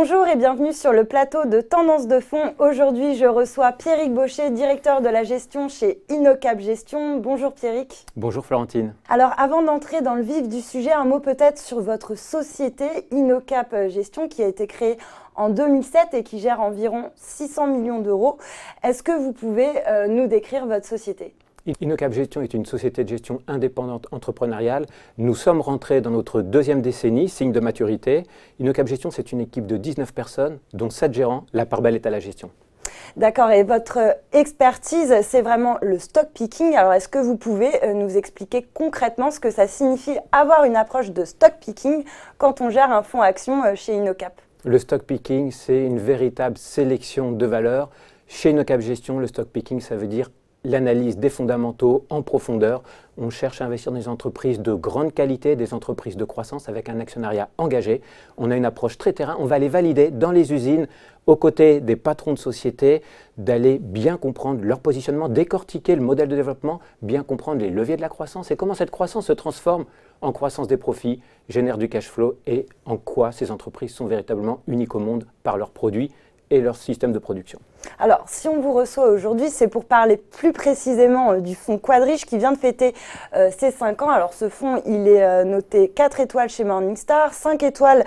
Bonjour et bienvenue sur le plateau de Tendance de fond. Aujourd'hui, je reçois Pierrick Baucher, directeur de la gestion chez Inocap Gestion. Bonjour Pierrick. Bonjour Florentine. Alors, avant d'entrer dans le vif du sujet, un mot peut-être sur votre société Inocap Gestion qui a été créée en 2007 et qui gère environ 600 millions d'euros. Est-ce que vous pouvez euh, nous décrire votre société Inocap Gestion est une société de gestion indépendante entrepreneuriale. Nous sommes rentrés dans notre deuxième décennie, signe de maturité. Inocap Gestion, c'est une équipe de 19 personnes, dont 7 gérants. La part belle est à la gestion. D'accord, et votre expertise, c'est vraiment le stock picking. Alors, est-ce que vous pouvez euh, nous expliquer concrètement ce que ça signifie avoir une approche de stock picking quand on gère un fonds action euh, chez Inocap Le stock picking, c'est une véritable sélection de valeurs. Chez Inocap Gestion, le stock picking, ça veut dire l'analyse des fondamentaux en profondeur. On cherche à investir dans des entreprises de grande qualité, des entreprises de croissance avec un actionnariat engagé. On a une approche très terrain. On va les valider dans les usines, aux côtés des patrons de société, d'aller bien comprendre leur positionnement, décortiquer le modèle de développement, bien comprendre les leviers de la croissance et comment cette croissance se transforme en croissance des profits, génère du cash flow et en quoi ces entreprises sont véritablement uniques au monde par leurs produits et leur système de production. Alors, si on vous reçoit aujourd'hui, c'est pour parler plus précisément euh, du fonds Quadriche qui vient de fêter euh, ses 5 ans. Alors, ce fonds, il est euh, noté 4 étoiles chez Morningstar, 5 étoiles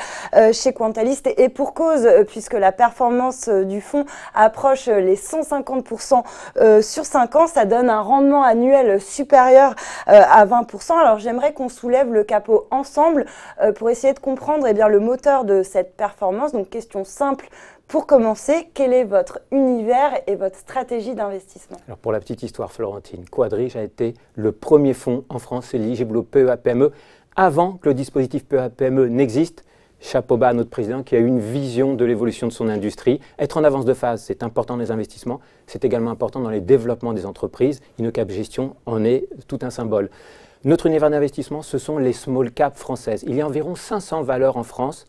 chez Quantalist et, pour cause, puisque la performance du fonds approche les 150% sur 5 ans. Ça donne un rendement annuel supérieur à 20%. Alors, j'aimerais qu'on soulève le capot ensemble pour essayer de comprendre eh bien, le moteur de cette performance. Donc, question simple pour commencer, quel est votre univers et votre stratégie d'investissement Alors pour la petite histoire florentine, Quadrige a été le premier fonds en France éligible au PEA-PME e. avant que le dispositif PEA-PME e n'existe. Chapeau bas à notre président qui a eu une vision de l'évolution de son industrie. Être en avance de phase, c'est important dans les investissements, c'est également important dans les développements des entreprises. Inocap Gestion en est tout un symbole. Notre univers d'investissement, ce sont les small caps françaises. Il y a environ 500 valeurs en France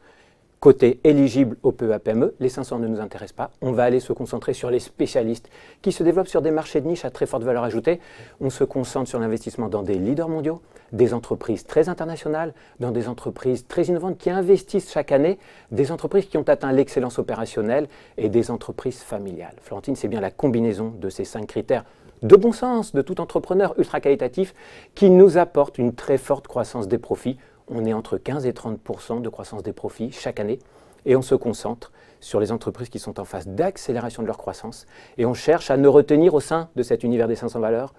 côté éligible au PEAPME, e. les 500 ne nous intéressent pas. On va aller se concentrer sur les spécialistes qui se développent sur des marchés de niche à très forte valeur ajoutée. On se concentre sur l'investissement dans des leaders mondiaux, des entreprises très internationales, dans des entreprises très innovantes qui investissent chaque année, des entreprises qui ont atteint l'excellence opérationnelle et des entreprises familiales. Florentine, c'est bien la combinaison de ces cinq critères de bon sens de tout entrepreneur ultra qualitatif qui nous apporte une très forte croissance des profits on est entre 15 et 30 de croissance des profits chaque année et on se concentre sur les entreprises qui sont en phase d'accélération de leur croissance et on cherche à ne retenir au sein de cet univers des 500 valeurs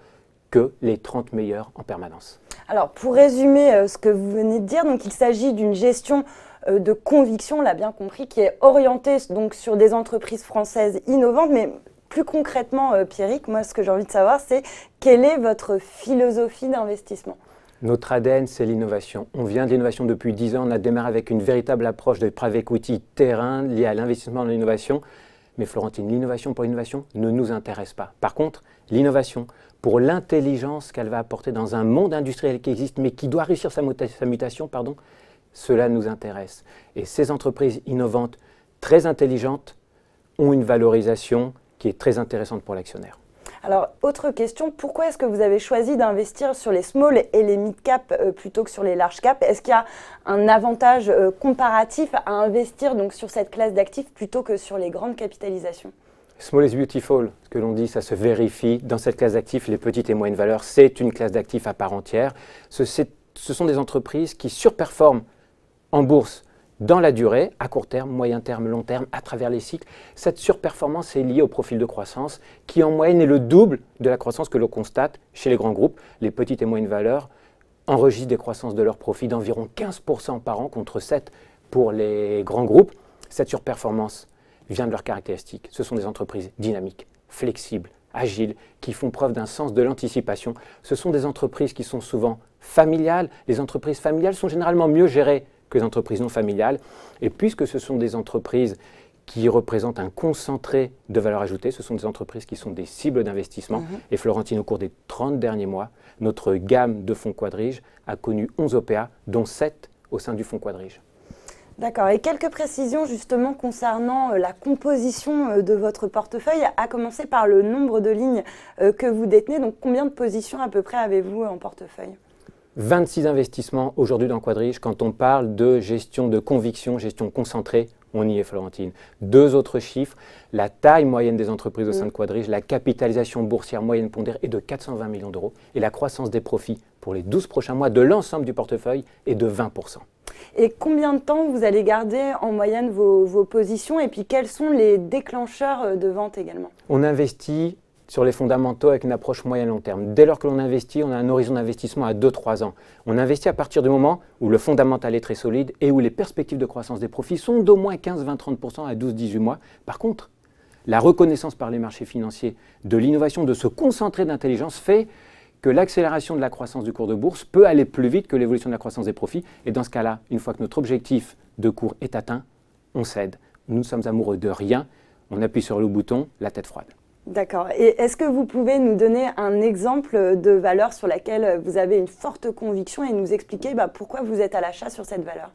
que les 30 meilleures en permanence. Alors pour résumer euh, ce que vous venez de dire, donc il s'agit d'une gestion euh, de conviction, on l'a bien compris, qui est orientée donc sur des entreprises françaises innovantes, mais plus concrètement, euh, Pierrick, moi ce que j'ai envie de savoir, c'est quelle est votre philosophie d'investissement notre ADN, c'est l'innovation. On vient de l'innovation depuis 10 ans. On a démarré avec une véritable approche de private equity terrain liée à l'investissement dans l'innovation. Mais Florentine, l'innovation pour l'innovation ne nous intéresse pas. Par contre, l'innovation pour l'intelligence qu'elle va apporter dans un monde industriel qui existe, mais qui doit réussir sa, sa mutation, pardon, cela nous intéresse. Et ces entreprises innovantes, très intelligentes, ont une valorisation qui est très intéressante pour l'actionnaire. Alors, autre question, pourquoi est-ce que vous avez choisi d'investir sur les small et les mid cap euh, plutôt que sur les large cap Est-ce qu'il y a un avantage euh, comparatif à investir donc sur cette classe d'actifs plutôt que sur les grandes capitalisations Small is beautiful, ce que l'on dit, ça se vérifie. Dans cette classe d'actifs, les petites et moyennes valeurs, c'est une classe d'actifs à part entière. ce sont des entreprises qui surperforment en bourse dans la durée, à court terme, moyen terme, long terme, à travers les cycles. Cette surperformance est liée au profil de croissance qui en moyenne est le double de la croissance que l'on constate chez les grands groupes. Les petites et moyennes valeurs enregistrent des croissances de leur profits d'environ 15% par an contre 7% pour les grands groupes. Cette surperformance vient de leurs caractéristiques. Ce sont des entreprises dynamiques, flexibles, agiles, qui font preuve d'un sens de l'anticipation. Ce sont des entreprises qui sont souvent familiales. Les entreprises familiales sont généralement mieux gérées entreprises non familiales. Et puisque ce sont des entreprises qui représentent un concentré de valeur ajoutée. Ce sont des entreprises qui sont des cibles d'investissement. Mhm. Et Florentine, au cours des 30 derniers mois, notre gamme de fonds quadrige a connu 11 OPA, dont 7 au sein du fonds quadrige. D'accord. Et quelques précisions justement concernant euh, la composition euh, de votre portefeuille, à commencer par le nombre de lignes euh, que vous détenez. Donc combien de positions à peu près avez-vous en portefeuille 26 investissements aujourd'hui dans Quadrige. Quand on parle de gestion de conviction, gestion concentrée, on y est, Florentine. Deux autres chiffres, la taille moyenne des entreprises au sein de mm. Quadrige, la capitalisation boursière moyenne pondérée est de 420 millions d'euros et la croissance des profits pour les 12 prochains mois de l'ensemble du portefeuille est de 20%. Et combien de temps vous allez garder en moyenne vos, vos positions et puis quels sont les déclencheurs euh, de vente également On investit sur les fondamentaux avec une approche moyen-long terme. Dès lors que l'on investit, on a un horizon d'investissement à 2-3 ans. On investit à partir du moment où le fondamental est très solide et où les perspectives de croissance des profits sont d'au moins 15, 20, 30% à 12-18 mois. Par contre, la reconnaissance par les marchés financiers de l'innovation, de ce concentré d'intelligence fait que l'accélération de la croissance du cours de bourse peut aller plus vite que l'évolution de la croissance des profits. Et dans ce cas-là, une fois que notre objectif de cours est atteint, on cède. Nous ne sommes amoureux de rien, on appuie sur le bouton, la tête froide. D'accord. Et est-ce que vous pouvez nous donner un exemple de valeur sur laquelle vous avez une forte conviction et nous expliquer bah, pourquoi vous êtes à l'achat sur cette valeur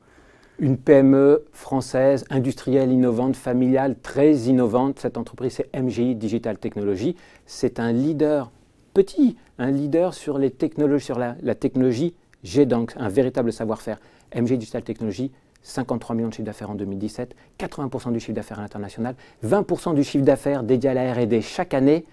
Une PME française, industrielle, innovante, familiale, très innovante. Cette entreprise, c'est MGI Digital Technology. C'est un leader petit, un leader sur, les technologies, sur la, technologie J'ai donc un véritable savoir-faire. MGI Digital Technology, 53 millions de chiffre d'affaires en 2017, 80% du chiffre d'affaires à l'international, 20% du chiffre d'affaires dédié à la RD chaque année,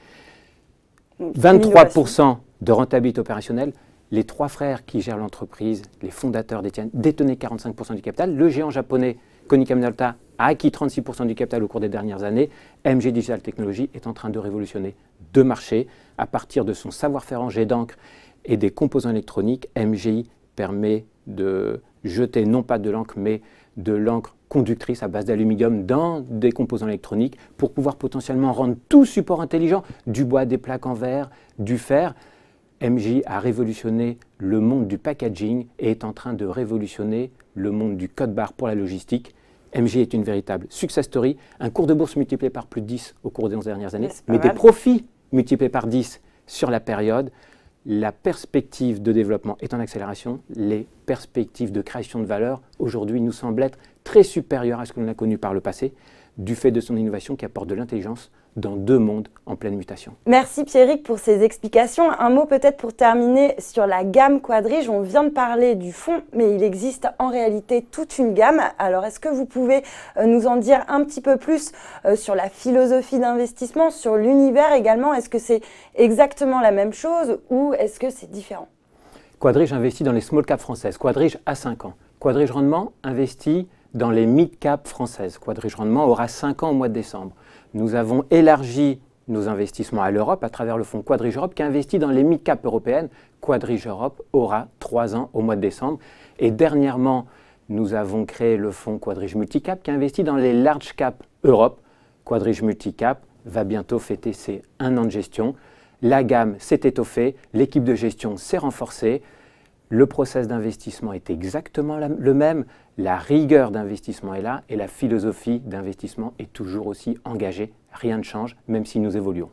23% de rentabilité opérationnelle. Les trois frères qui gèrent l'entreprise, les fondateurs détiennent, détenaient 45% du capital. Le géant japonais Konica Minolta a acquis 36% du capital au cours des dernières années. MG Digital Technology est en train de révolutionner deux marchés à partir de son savoir-faire en jet d'encre et des composants électroniques. MGI permet de jeter non pas de l'encre, mais de l'encre conductrice à base d'aluminium dans des composants électroniques pour pouvoir potentiellement rendre tout support intelligent, du bois, des plaques en verre, du fer. MJ a révolutionné le monde du packaging et est en train de révolutionner le monde du code barre pour la logistique. MJ est une véritable success story, un cours de bourse multiplié par plus de 10 au cours des 11 dernières années, mais des profits multipliés par 10 sur la période la perspective de développement est en accélération, les perspectives de création de valeur aujourd'hui nous semblent être très supérieures à ce que l'on a connu par le passé, du fait de son innovation qui apporte de l'intelligence dans deux mondes en pleine mutation. Merci Pierrick pour ces explications. Un mot peut-être pour terminer sur la gamme quadrige. On vient de parler du fond, mais il existe en réalité toute une gamme. Alors est-ce que vous pouvez euh, nous en dire un petit peu plus euh, sur la philosophie d'investissement, sur l'univers également Est-ce que c'est exactement la même chose ou est-ce que c'est différent Quadrige investit dans les small caps françaises. Quadrige a 5 ans. Quadrige Rendement investit dans les mid-cap françaises. Quadrige Rendement aura 5 ans au mois de décembre. Nous avons élargi nos investissements à l'Europe à travers le fonds Quadrige Europe qui investit dans les mid-cap européennes. Quadrige Europe aura 3 ans au mois de décembre. Et dernièrement, nous avons créé le fonds Quadrige Multicap qui investit dans les large cap Europe. Quadrige Multicap va bientôt fêter ses 1 an de gestion. La gamme s'est étoffée, l'équipe de gestion s'est renforcée. Le process d'investissement est exactement le même, la rigueur d'investissement est là et la philosophie d'investissement est toujours aussi engagée. Rien ne change, même si nous évoluons.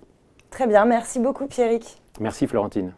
Très bien, merci beaucoup Pierrick. Merci Florentine.